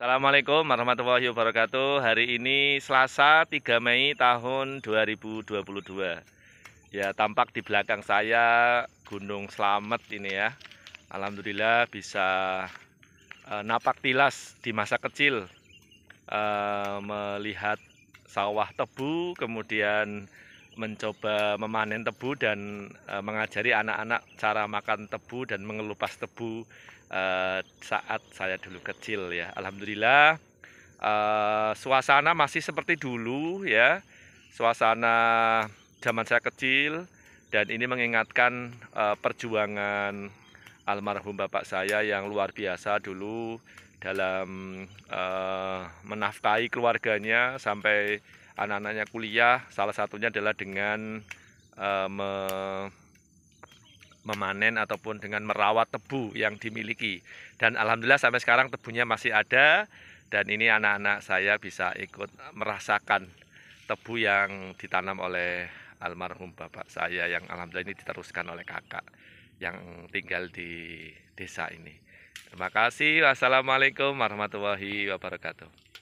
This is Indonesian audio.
Assalamualaikum warahmatullahi wabarakatuh. Hari ini Selasa 3 Mei tahun 2022. Ya, tampak di belakang saya Gunung Slamet ini ya. Alhamdulillah bisa eh, napak tilas di masa kecil eh, melihat sawah tebu, kemudian mencoba memanen tebu dan e, mengajari anak-anak cara makan tebu dan mengelupas tebu e, saat saya dulu kecil ya. Alhamdulillah e, suasana masih seperti dulu ya. Suasana zaman saya kecil dan ini mengingatkan e, perjuangan almarhum bapak saya yang luar biasa dulu dalam e, menafkahi keluarganya sampai anak-anaknya kuliah salah satunya adalah dengan uh, me memanen ataupun dengan merawat tebu yang dimiliki dan alhamdulillah sampai sekarang tebunya masih ada dan ini anak-anak saya bisa ikut merasakan tebu yang ditanam oleh almarhum bapak saya yang alhamdulillah ini diteruskan oleh kakak yang tinggal di desa ini terima kasih wassalamualaikum warahmatullahi wabarakatuh